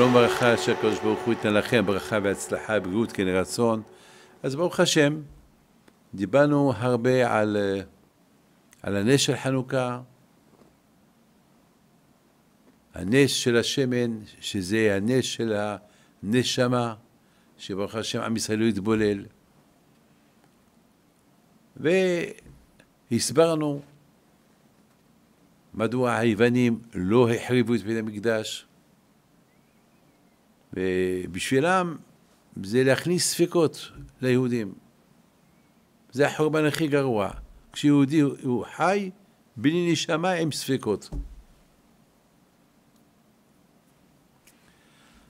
שלום וברכה אשר הקדוש ברוך הוא ייתן לכם ברכה והצלחה ובריאות כן רצון. אז ברוך השם, דיברנו הרבה על, אה, על הנס של חנוכה, הנס של השמן, שזה הנס של הנשמה, שברוך השם עם ישראל לא יתבולל. והסברנו מדוע היוונים לא החריבו את בית המקדש. ובשבילם זה להכניס ספקות ליהודים. זה החורבן הכי גרוע. כשיהודי הוא חי בלי נשמה עם ספקות.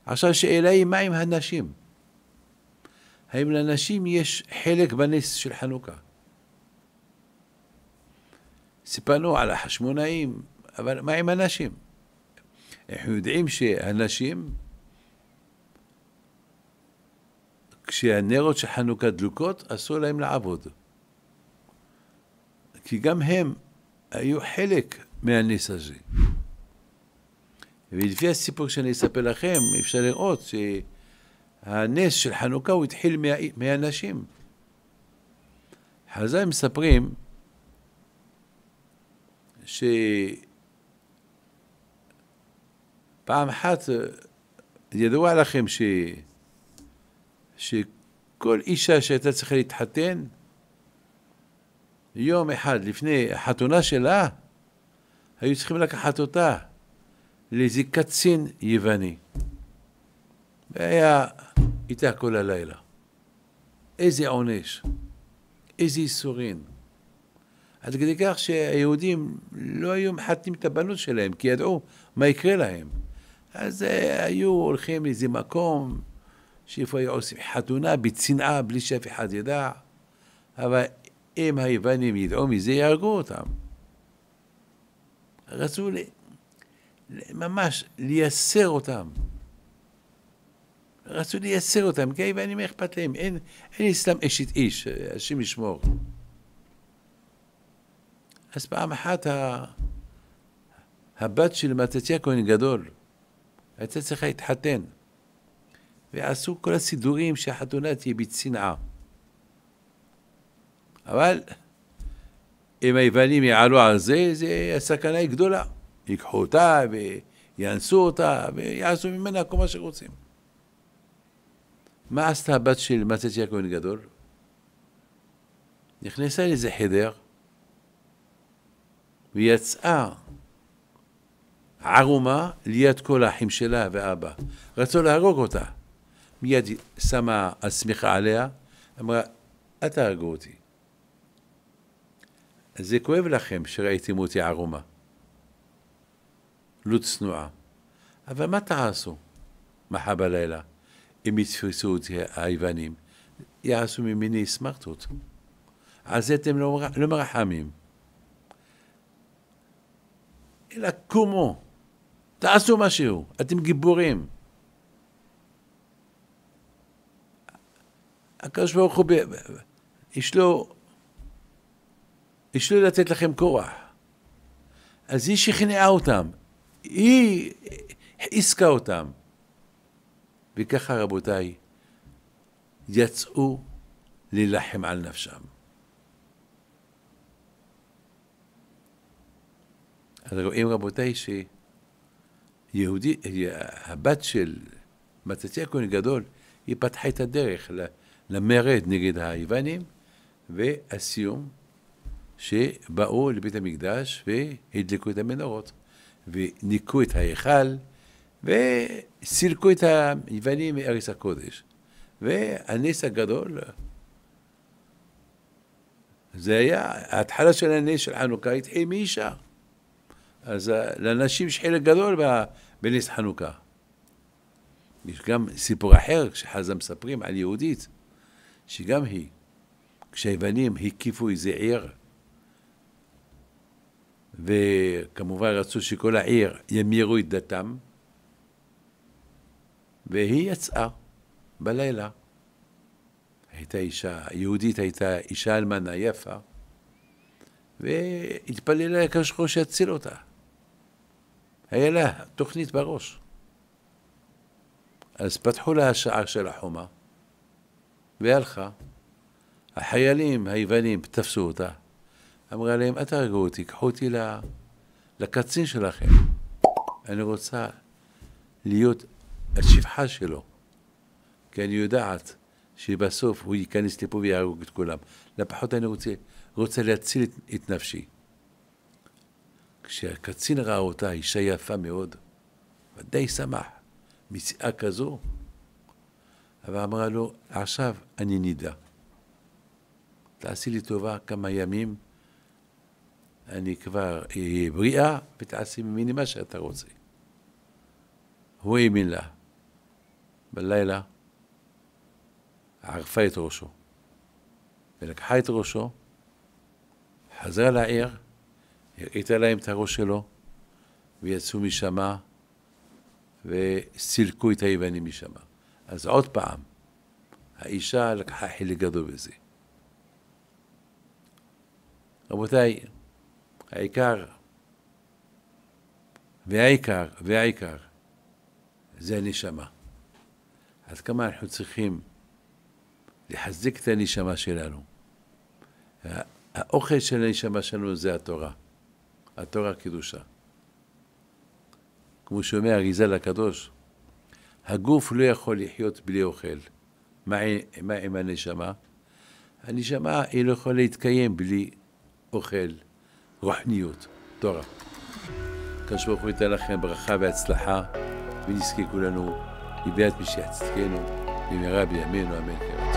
עכשיו שאלה היא, מה עם הנשים? האם לנשים יש חלק בנס של חנוכה? סיפרנו על החשמונאים, אבל מה עם הנשים? אנחנו יודעים שהנשים כשהנרות של חנוכה דלוקות, אסור להם לעבוד. כי גם הם היו חלק מהנס הזה. ולפי הסיפור שאני אספר לכם, אפשר לראות שהנס של חנוכה הוא התחיל מה, מהנשים. חז"ל מספרים שפעם אחת, ידוע לכם ש... שכל אישה שהייתה צריכה להתחתן, יום אחד לפני החתונה שלה, היו צריכים לקחת אותה לאיזה קצין יווני. והיה איתה כל הלילה. איזה עונש, איזה ייסורים. עד כדי כך שהיהודים לא היו מחתנים את הבנות שלהם, כי ידעו מה יקרה להם. אז אה, היו הולכים לאיזה מקום, שאיפה היו עושים חתונה בצנעה, בלי שאף אחד ידע. אבל אם היוונים ידעו מזה, יהרגו אותם. רצו ל... ממש לייסר אותם. רצו לייסר אותם, כי היוונים, לא אכפת להם? אין, אין אסלאם אשת איש, השם ישמור. אז פעם אחת ה... הבת של מתתיה כהן גדול הייתה צריכה להתחתן. ועשו כל הסידורים שהחתונה תהיה בצנעה. אבל אם היוונים יעלו על זה, זה הסכנה היא גדולה. ייקחו אותה ויאנסו אותה ויעשו ממנה כל מה שרוצים. מה עשתה הבת של מצאתי הכהן גדול? נכנסה לאיזה חדר ויצאה ערומה ליד כל האחים שלה ואבא. רצו להרוג אותה. מיד שמה השמיכה עליה, אמרה, אל תהרגו אותי. זה כואב לכם שראיתם אותי ערומה, לא צנועה. אבל מה תעשו מחר בלילה אם יתפסו אותי היוונים? יעשו ממני אסמכתות. על זה אתם לא, לא מרחמים. אלא קומו, תעשו משהו, אתם גיבורים. הקדוש ברוך הוא, יש לו, יש לו לתת לכם כורח. אז היא שכנעה אותם, היא העסקה אותם. וככה רבותיי, יצאו להילחם על נפשם. אז רואים רבותיי שיהודי, הבת של מצציה כהן גדול, היא פתחה את הדרך למרד נגד היוונים, והסיום שבאו לבית המקדש והדלקו את המנורות, וניקו את ההיכל, וסילקו את היוונים מארץ הקודש. והנס הגדול, זה היה, ההתחלה של הנס של חנוכה התחיל מאישה. אז לנשים יש חלק גדול בנס חנוכה. יש גם סיפור אחר, כשחז"ל מספרים על יהודית. שגם היא, כשהיוונים הקיפו איזה עיר, וכמובן רצו שכל העיר ימירו את דתם, והיא יצאה בלילה. הייתה אישה, יהודית הייתה אישה אלמנה יפה, והתפללה לקדוש ברוך הוא שיציל אותה. היה לה תוכנית בראש. אז פתחו לה השער של החומה, והלכה. החיילים היוונים תפסו אותה. אמרה להם, אל תהרגו אותי, קחו אותי לקצין שלכם. אני רוצה להיות השפחה שלו, כי אני יודעת שבסוף הוא ייכנס לפה ויהרוג את כולם. לפחות אני רוצה, רוצה להציל את, את נפשי. כשהקצין ראה אותה, אישה יפה מאוד, ודאי שמח. מציאה כזו, ואמרה לו, עכשיו אני נידה. תעשי לי טובה כמה ימים, אני כבר אהיה בריאה, ותעשי ממני מה שאתה רוצה. הוא האמין לה. בלילה ערפה את ראשו. ולקחה את ראשו, חזרה לעיר, הראיתה להם את הראש שלו, ויצאו משמה, וסילקו את היוונים משמה. אז עוד פעם, האישה לקחה חלק גדול בזה. רבותיי, העיקר והעיקר והעיקר זה הנשמה. אז כמה אנחנו צריכים לחזק את הנשמה שלנו. האוכל של הנשמה שלנו זה התורה. התורה קידושה. כמו שאומר הריזל הקדוש, הגוף לא יכול לחיות בלי אוכל. מה, מה עם הנשמה? הנשמה היא לא יכולה להתקיים בלי אוכל, רוחניות, תורה. הקדוש ברוך הוא ייתן לכם ברכה והצלחה, ונזכה כולנו לביאת משיח צדקנו, במהרה בימינו אמן. כאילו.